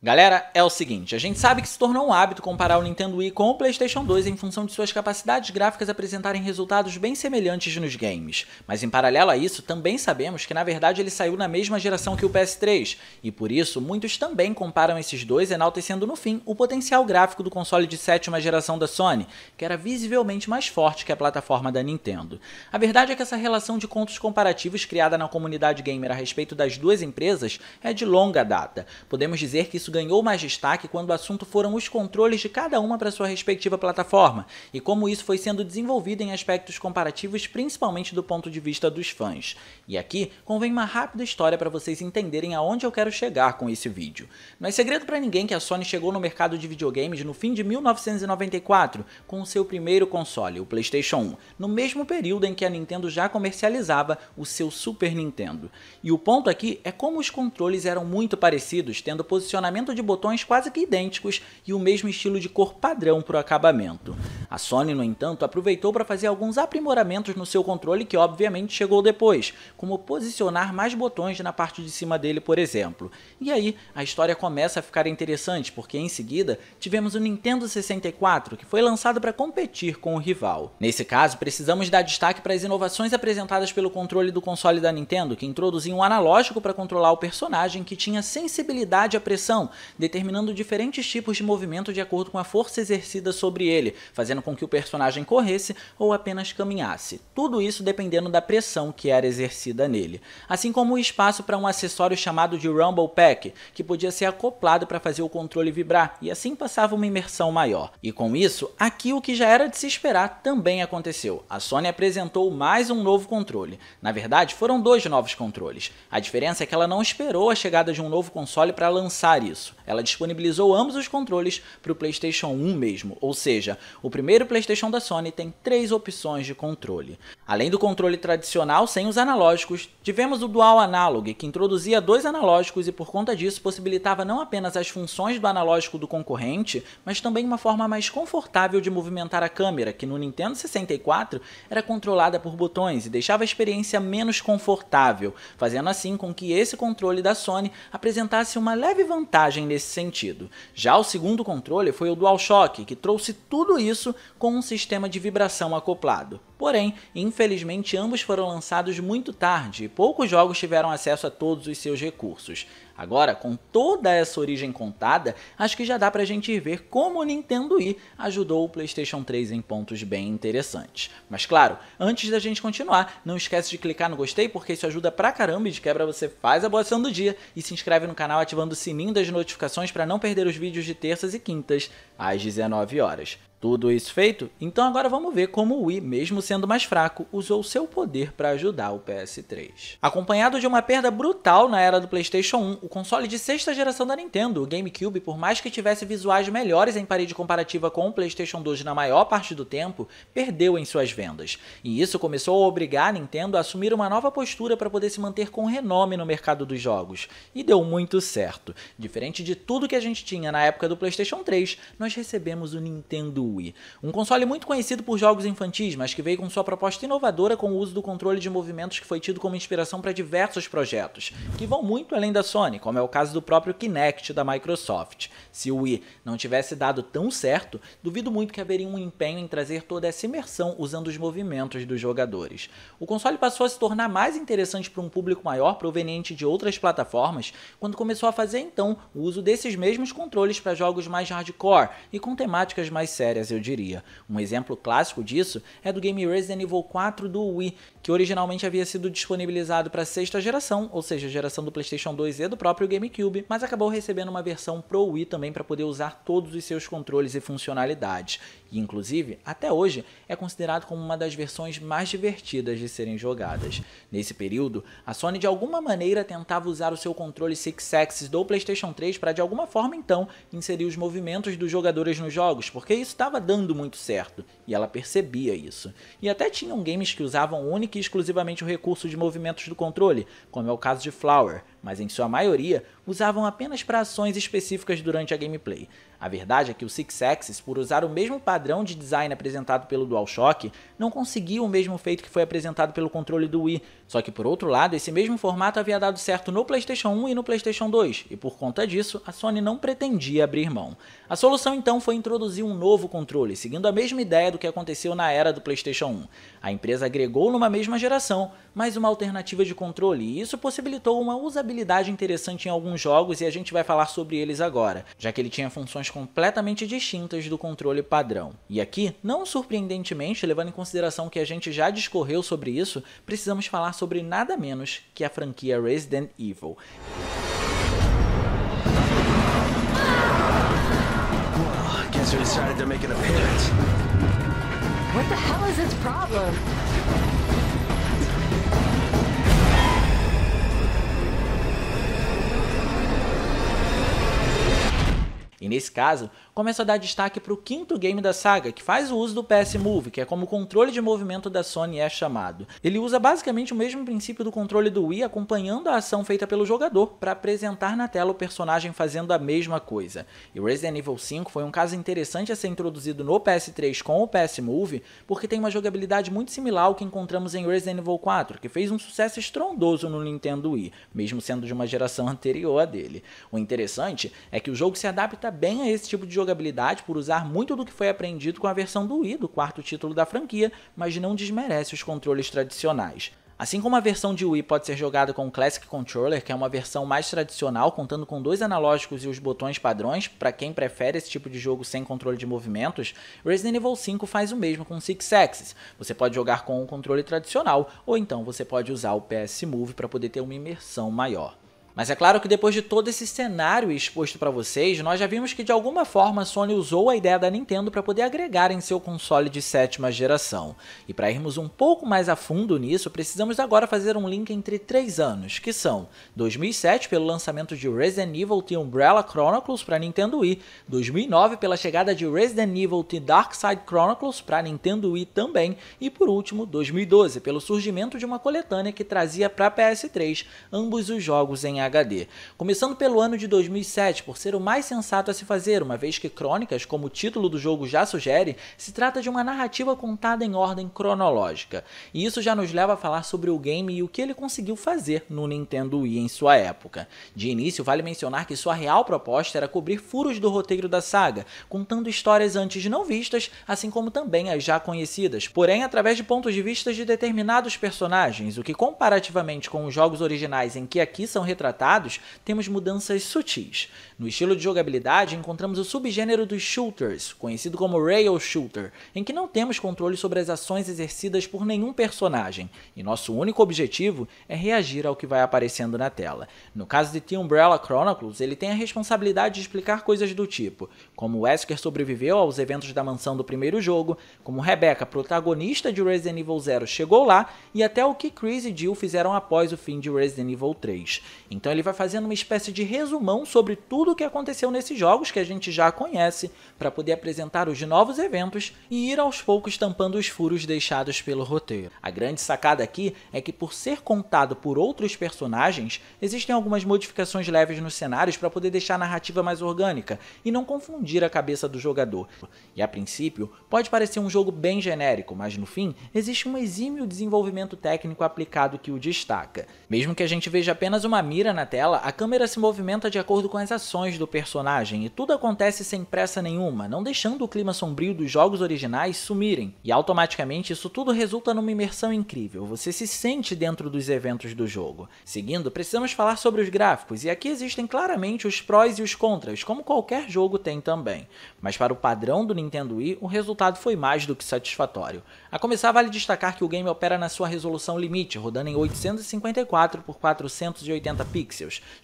Galera, é o seguinte, a gente sabe que se tornou um hábito comparar o Nintendo Wii com o PlayStation 2 em função de suas capacidades gráficas apresentarem resultados bem semelhantes nos games, mas em paralelo a isso, também sabemos que na verdade ele saiu na mesma geração que o PS3, e por isso muitos também comparam esses dois, enaltecendo no fim o potencial gráfico do console de sétima geração da Sony, que era visivelmente mais forte que a plataforma da Nintendo. A verdade é que essa relação de contos comparativos criada na comunidade gamer a respeito das duas empresas é de longa data. Podemos dizer que isso ganhou mais destaque quando o assunto foram os controles de cada uma para sua respectiva plataforma e como isso foi sendo desenvolvido em aspectos comparativos, principalmente do ponto de vista dos fãs. E aqui convém uma rápida história para vocês entenderem aonde eu quero chegar com esse vídeo. Não é segredo para ninguém que a Sony chegou no mercado de videogames no fim de 1994 com o seu primeiro console, o PlayStation 1, no mesmo período em que a Nintendo já comercializava o seu Super Nintendo. E o ponto aqui é como os controles eram muito parecidos, tendo posicionamento de botões quase que idênticos e o mesmo estilo de cor padrão para o acabamento. A Sony, no entanto, aproveitou para fazer alguns aprimoramentos no seu controle que obviamente chegou depois, como posicionar mais botões na parte de cima dele, por exemplo. E aí, a história começa a ficar interessante, porque em seguida tivemos o Nintendo 64, que foi lançado para competir com o rival. Nesse caso, precisamos dar destaque para as inovações apresentadas pelo controle do console da Nintendo, que introduziu um analógico para controlar o personagem que tinha sensibilidade à pressão, determinando diferentes tipos de movimento de acordo com a força exercida sobre ele, fazendo fazendo com que o personagem corresse ou apenas caminhasse. Tudo isso dependendo da pressão que era exercida nele. Assim como o espaço para um acessório chamado de Rumble Pack, que podia ser acoplado para fazer o controle vibrar e assim passava uma imersão maior. E com isso, aqui o que já era de se esperar também aconteceu. A Sony apresentou mais um novo controle. Na verdade, foram dois novos controles. A diferença é que ela não esperou a chegada de um novo console para lançar isso. Ela disponibilizou ambos os controles para o PlayStation 1 mesmo, ou seja, o primeiro primeiro PlayStation da Sony tem três opções de controle. Além do controle tradicional sem os analógicos, tivemos o Dual Analog, que introduzia dois analógicos e por conta disso possibilitava não apenas as funções do analógico do concorrente, mas também uma forma mais confortável de movimentar a câmera, que no Nintendo 64 era controlada por botões e deixava a experiência menos confortável, fazendo assim com que esse controle da Sony apresentasse uma leve vantagem nesse sentido. Já o segundo controle foi o DualShock, que trouxe tudo isso com um sistema de vibração acoplado. Porém, infelizmente, ambos foram lançados muito tarde e poucos jogos tiveram acesso a todos os seus recursos. Agora, com toda essa origem contada, acho que já dá pra gente ver como o Nintendo Wii ajudou o PlayStation 3 em pontos bem interessantes. Mas claro, antes da gente continuar, não esquece de clicar no gostei porque isso ajuda pra caramba e de quebra você faz a boa ação do dia e se inscreve no canal ativando o sininho das notificações para não perder os vídeos de terças e quintas às 19 horas. Tudo isso feito? Então agora vamos ver como o Wii, mesmo sendo mais fraco, usou seu poder para ajudar o PS3. Acompanhado de uma perda brutal na era do PlayStation 1, o console de sexta geração da Nintendo, o GameCube, por mais que tivesse visuais melhores em parede comparativa com o PlayStation 2 na maior parte do tempo, perdeu em suas vendas. E isso começou a obrigar a Nintendo a assumir uma nova postura para poder se manter com renome no mercado dos jogos. E deu muito certo. Diferente de tudo que a gente tinha na época do PlayStation 3, nós recebemos o Nintendo Wii, um console muito conhecido por jogos infantis, mas que veio com sua proposta inovadora com o uso do controle de movimentos que foi tido como inspiração para diversos projetos, que vão muito além da Sony, como é o caso do próprio Kinect da Microsoft. Se o Wii não tivesse dado tão certo, duvido muito que haveria um empenho em trazer toda essa imersão usando os movimentos dos jogadores. O console passou a se tornar mais interessante para um público maior proveniente de outras plataformas quando começou a fazer então o uso desses mesmos controles para jogos mais hardcore e com temáticas mais sérias, eu diria. Um exemplo clássico disso é do game Resident Evil 4 do Wii, que originalmente havia sido disponibilizado para sexta geração, ou seja, geração do PlayStation 2 e do próprio GameCube, mas acabou recebendo uma versão pro Wii também para poder usar todos os seus controles e funcionalidades e inclusive até hoje é considerado como uma das versões mais divertidas de serem jogadas. Nesse período, a Sony de alguma maneira tentava usar o seu controle Six Axis do PlayStation 3 para de alguma forma então inserir os movimentos dos jogadores nos jogos, porque isso estava dando muito certo e ela percebia isso. E até tinham games que usavam única e exclusivamente o recurso de movimentos do controle, como é o caso de Flower, mas em sua maioria usavam apenas para ações específicas durante a gameplay. A verdade é que o Six Axis, por usar o mesmo padrão de design apresentado pelo DualShock, não conseguiu o mesmo feito que foi apresentado pelo controle do Wii. Só que por outro lado, esse mesmo formato havia dado certo no PlayStation 1 e no PlayStation 2, e por conta disso, a Sony não pretendia abrir mão. A solução então foi introduzir um novo controle, seguindo a mesma ideia do que aconteceu na era do PlayStation 1. A empresa agregou numa mesma geração mais uma alternativa de controle, e isso possibilitou uma usabilidade habilidade interessante em alguns jogos e a gente vai falar sobre eles agora, já que ele tinha funções completamente distintas do controle padrão. E aqui, não surpreendentemente, levando em consideração que a gente já discorreu sobre isso, precisamos falar sobre nada menos que a franquia Resident Evil. Oh, well, nesse caso, começa a dar destaque para o quinto game da saga, que faz o uso do PS Move, que é como o controle de movimento da Sony é chamado. Ele usa basicamente o mesmo princípio do controle do Wii, acompanhando a ação feita pelo jogador para apresentar na tela o personagem fazendo a mesma coisa. E Resident Evil 5 foi um caso interessante a ser introduzido no PS3 com o PS Move, porque tem uma jogabilidade muito similar ao que encontramos em Resident Evil 4, que fez um sucesso estrondoso no Nintendo Wii, mesmo sendo de uma geração anterior a dele. O interessante é que o jogo se adapta bem a esse tipo de jogabilidade por usar muito do que foi aprendido com a versão do Wii, do quarto título da franquia, mas não desmerece os controles tradicionais. Assim como a versão de Wii pode ser jogada com o Classic Controller, que é uma versão mais tradicional, contando com dois analógicos e os botões padrões, para quem prefere esse tipo de jogo sem controle de movimentos, Resident Evil 5 faz o mesmo com Six Axis. Você pode jogar com um controle tradicional, ou então você pode usar o PS Move para poder ter uma imersão maior. Mas é claro que depois de todo esse cenário exposto para vocês, nós já vimos que de alguma forma a Sony usou a ideia da Nintendo para poder agregar em seu console de sétima geração. E para irmos um pouco mais a fundo nisso, precisamos agora fazer um link entre três anos, que são 2007 pelo lançamento de Resident Evil The Umbrella Chronicles para Nintendo Wii, 2009 pela chegada de Resident Evil The Dark Side Chronicles para Nintendo Wii também, e por último 2012 pelo surgimento de uma coletânea que trazia para PS3 ambos os jogos em HD. Começando pelo ano de 2007, por ser o mais sensato a se fazer, uma vez que Crônicas, como o título do jogo já sugere, se trata de uma narrativa contada em ordem cronológica. E isso já nos leva a falar sobre o game e o que ele conseguiu fazer no Nintendo Wii em sua época. De início, vale mencionar que sua real proposta era cobrir furos do roteiro da saga, contando histórias antes não vistas, assim como também as já conhecidas, porém através de pontos de vista de determinados personagens, o que comparativamente com os jogos originais em que aqui são retratados tratados, temos mudanças sutis. No estilo de jogabilidade, encontramos o subgênero dos shooters, conhecido como rail shooter, em que não temos controle sobre as ações exercidas por nenhum personagem, e nosso único objetivo é reagir ao que vai aparecendo na tela. No caso de The Umbrella Chronicles, ele tem a responsabilidade de explicar coisas do tipo, como Wesker sobreviveu aos eventos da mansão do primeiro jogo, como Rebecca, protagonista de Resident Evil Zero, chegou lá, e até o que Chris e Jill fizeram após o fim de Resident Evil 3. Em então ele vai fazendo uma espécie de resumão sobre tudo o que aconteceu nesses jogos que a gente já conhece, para poder apresentar os novos eventos e ir aos poucos tampando os furos deixados pelo roteiro. A grande sacada aqui é que por ser contado por outros personagens, existem algumas modificações leves nos cenários para poder deixar a narrativa mais orgânica e não confundir a cabeça do jogador. E a princípio, pode parecer um jogo bem genérico, mas no fim, existe um exímio desenvolvimento técnico aplicado que o destaca. Mesmo que a gente veja apenas uma mira na tela, a câmera se movimenta de acordo com as ações do personagem e tudo acontece sem pressa nenhuma, não deixando o clima sombrio dos jogos originais sumirem. E automaticamente isso tudo resulta numa imersão incrível, você se sente dentro dos eventos do jogo. Seguindo, precisamos falar sobre os gráficos, e aqui existem claramente os prós e os contras, como qualquer jogo tem também. Mas para o padrão do Nintendo Wii, o resultado foi mais do que satisfatório. A começar, vale destacar que o game opera na sua resolução limite, rodando em 854 por 480 p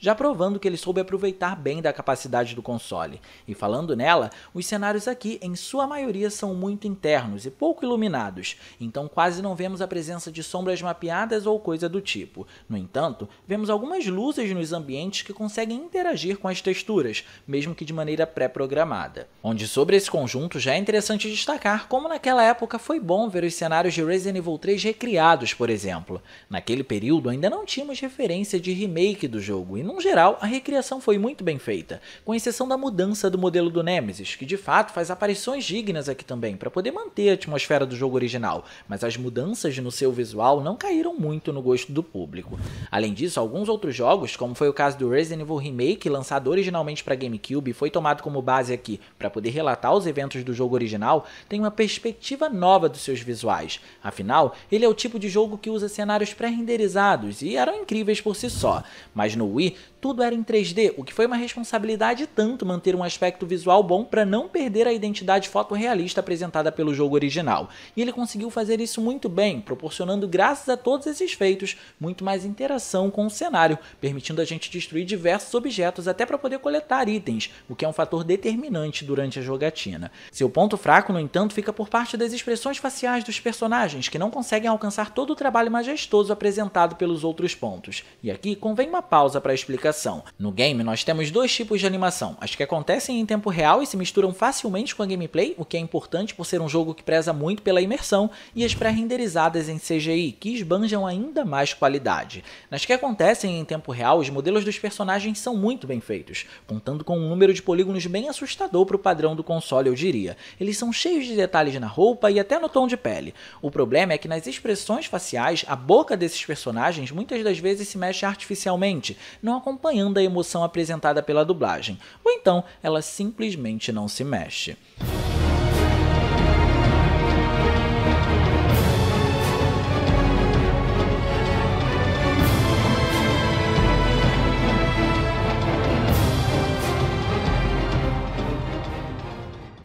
já provando que ele soube aproveitar bem da capacidade do console. E falando nela, os cenários aqui em sua maioria são muito internos e pouco iluminados, então quase não vemos a presença de sombras mapeadas ou coisa do tipo. No entanto, vemos algumas luzes nos ambientes que conseguem interagir com as texturas, mesmo que de maneira pré-programada. Onde sobre esse conjunto já é interessante destacar como naquela época foi bom ver os cenários de Resident Evil 3 recriados, por exemplo. Naquele período ainda não tínhamos referência de remakes do jogo, e num geral, a recriação foi muito bem feita, com exceção da mudança do modelo do Nemesis, que de fato faz aparições dignas aqui também, para poder manter a atmosfera do jogo original, mas as mudanças no seu visual não caíram muito no gosto do público. Além disso, alguns outros jogos, como foi o caso do Resident Evil Remake, lançado originalmente para GameCube e foi tomado como base aqui para poder relatar os eventos do jogo original, tem uma perspectiva nova dos seus visuais. Afinal, ele é o tipo de jogo que usa cenários pré-renderizados e eram incríveis por si só, mas no Wii, tudo era em 3D, o que foi uma responsabilidade tanto manter um aspecto visual bom para não perder a identidade fotorrealista apresentada pelo jogo original. E ele conseguiu fazer isso muito bem, proporcionando, graças a todos esses feitos, muito mais interação com o cenário, permitindo a gente destruir diversos objetos até para poder coletar itens, o que é um fator determinante durante a jogatina. Seu ponto fraco, no entanto, fica por parte das expressões faciais dos personagens, que não conseguem alcançar todo o trabalho majestoso apresentado pelos outros pontos. E aqui convém uma pausa para a explicação. No game, nós temos dois tipos de animação, as que acontecem em tempo real e se misturam facilmente com a gameplay, o que é importante por ser um jogo que preza muito pela imersão, e as pré-renderizadas em CGI, que esbanjam ainda mais qualidade. Nas que acontecem em tempo real, os modelos dos personagens são muito bem feitos, contando com um número de polígonos bem assustador para o padrão do console, eu diria. Eles são cheios de detalhes na roupa e até no tom de pele. O problema é que nas expressões faciais, a boca desses personagens muitas das vezes se mexe artificialmente frente, não acompanhando a emoção apresentada pela dublagem, ou então ela simplesmente não se mexe.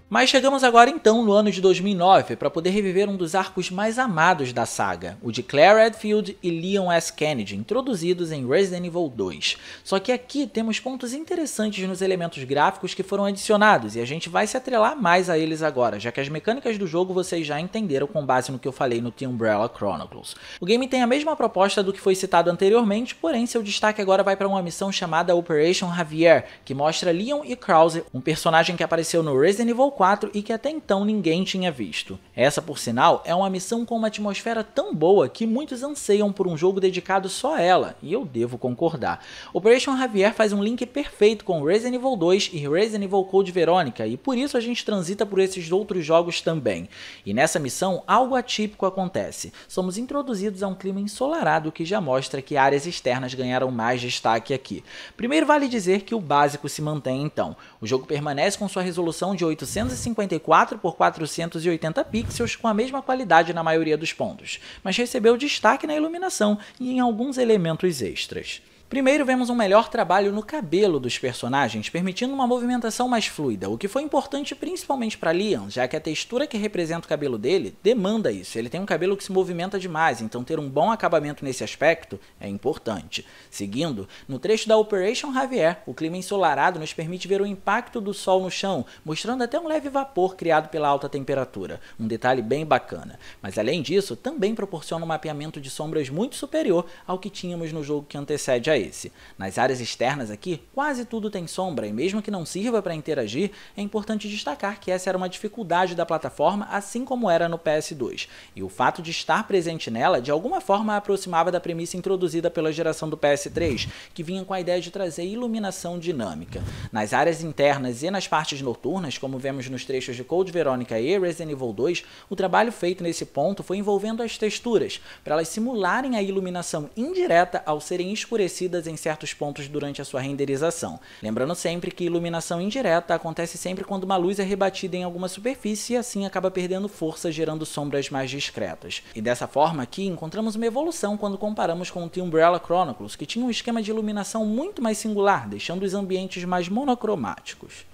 Mas chegamos agora então no ano de 2009 para poder reviver um dos arcos mais amados da saga, o de Claire Redfield e Leon S. Kennedy, introduzidos em Resident Evil 2. Só que aqui temos pontos interessantes nos elementos gráficos que foram adicionados e a gente vai se atrelar mais a eles agora, já que as mecânicas do jogo vocês já entenderam com base no que eu falei no The Umbrella Chronicles. O game tem a mesma proposta do que foi citado anteriormente, porém seu destaque agora vai para uma missão chamada Operation Javier, que mostra Leon e Krause, um personagem que apareceu no Resident Evil 4 e que até então ninguém tinha visto. Essa, por sinal, é uma missão com uma atmosfera tão boa que muitos anseiam por um jogo dedicado só a ela, e eu devo concordar. Operation Javier faz um link perfeito com Resident Evil 2 e Resident Evil Code Veronica, e por isso a gente transita por esses outros jogos também. E nessa missão, algo atípico acontece. Somos introduzidos a um clima ensolarado que já mostra que áreas externas ganharam mais destaque aqui. Primeiro vale dizer que o básico se mantém então. O jogo permanece com sua resolução de 800 254 por 480 pixels com a mesma qualidade na maioria dos pontos, mas recebeu destaque na iluminação e em alguns elementos extras. Primeiro vemos um melhor trabalho no cabelo dos personagens, permitindo uma movimentação mais fluida, o que foi importante principalmente para Liam, já que a textura que representa o cabelo dele demanda isso. Ele tem um cabelo que se movimenta demais, então ter um bom acabamento nesse aspecto é importante. Seguindo, no trecho da Operation Javier, o clima ensolarado nos permite ver o impacto do sol no chão, mostrando até um leve vapor criado pela alta temperatura, um detalhe bem bacana. Mas além disso, também proporciona um mapeamento de sombras muito superior ao que tínhamos no jogo que antecede a esse. Nas áreas externas aqui, quase tudo tem sombra e mesmo que não sirva para interagir, é importante destacar que essa era uma dificuldade da plataforma, assim como era no PS2, e o fato de estar presente nela de alguma forma aproximava da premissa introduzida pela geração do PS3, que vinha com a ideia de trazer iluminação dinâmica. Nas áreas internas e nas partes noturnas, como vemos nos trechos de Code Veronica e Resident Evil 2, o trabalho feito nesse ponto foi envolvendo as texturas, para elas simularem a iluminação indireta ao serem escurecidas em certos pontos durante a sua renderização. Lembrando sempre que iluminação indireta acontece sempre quando uma luz é rebatida em alguma superfície e assim acaba perdendo força, gerando sombras mais discretas. E dessa forma aqui encontramos uma evolução quando comparamos com o The Umbrella Chronicles, que tinha um esquema de iluminação muito mais singular, deixando os ambientes mais monocromáticos.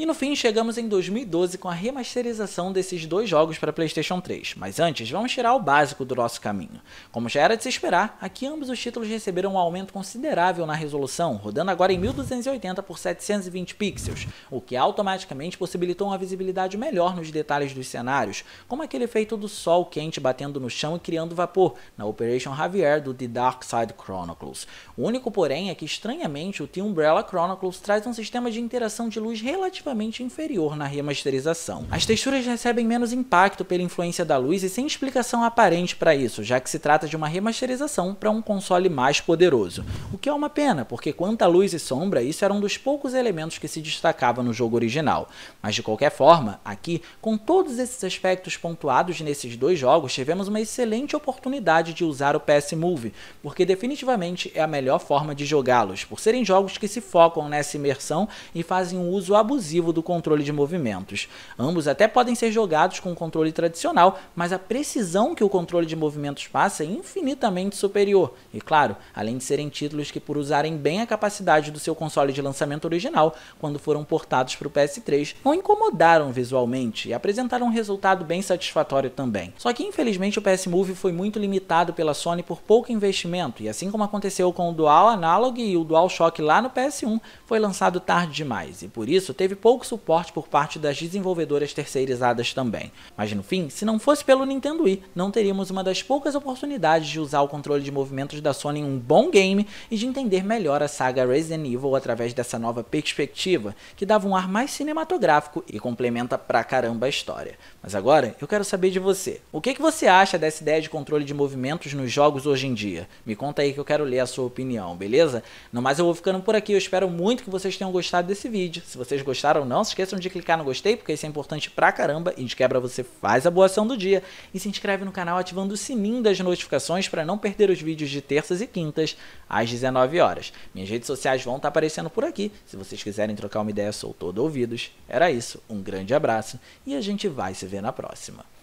E no fim, chegamos em 2012 com a remasterização desses dois jogos para PlayStation 3. Mas antes, vamos tirar o básico do nosso caminho. Como já era de se esperar, aqui ambos os títulos receberam um aumento considerável na resolução, rodando agora em 1280 por 720 pixels, o que automaticamente possibilitou uma visibilidade melhor nos detalhes dos cenários, como aquele efeito do sol quente batendo no chão e criando vapor, na Operation Javier do The Dark Side Chronicles. O único porém é que, estranhamente, o The Umbrella Chronicles traz um sistema de interação de luz relativamente relativamente inferior na remasterização. As texturas recebem menos impacto pela influência da luz e sem explicação aparente para isso, já que se trata de uma remasterização para um console mais poderoso. O que é uma pena, porque quanto à luz e sombra, isso era um dos poucos elementos que se destacava no jogo original. Mas de qualquer forma, aqui, com todos esses aspectos pontuados nesses dois jogos, tivemos uma excelente oportunidade de usar o PS Move, porque definitivamente é a melhor forma de jogá-los, por serem jogos que se focam nessa imersão e fazem um uso abusivo do controle de movimentos. Ambos até podem ser jogados com o controle tradicional, mas a precisão que o controle de movimentos passa é infinitamente superior. E claro, além de serem títulos que por usarem bem a capacidade do seu console de lançamento original, quando foram portados para o PS3, não incomodaram visualmente e apresentaram um resultado bem satisfatório também. Só que infelizmente o PS Move foi muito limitado pela Sony por pouco investimento, e assim como aconteceu com o Dual Analog e o Dual Shock lá no PS1, foi lançado tarde demais, e por isso teve pouco pouco suporte por parte das desenvolvedoras terceirizadas também. Mas no fim, se não fosse pelo Nintendo Wii, não teríamos uma das poucas oportunidades de usar o controle de movimentos da Sony em um bom game e de entender melhor a saga Resident Evil através dessa nova perspectiva, que dava um ar mais cinematográfico e complementa pra caramba a história. Mas agora, eu quero saber de você. O que, que você acha dessa ideia de controle de movimentos nos jogos hoje em dia? Me conta aí que eu quero ler a sua opinião, beleza? No mais, eu vou ficando por aqui. Eu espero muito que vocês tenham gostado desse vídeo. Se vocês gostaram, gostaram, não se esqueçam de clicar no gostei, porque isso é importante pra caramba. E de quebra você faz a boa ação do dia. E se inscreve no canal ativando o sininho das notificações para não perder os vídeos de terças e quintas às 19 horas. Minhas redes sociais vão estar tá aparecendo por aqui. Se vocês quiserem trocar uma ideia, sou todo ouvidos. Era isso, um grande abraço e a gente vai se ver na próxima.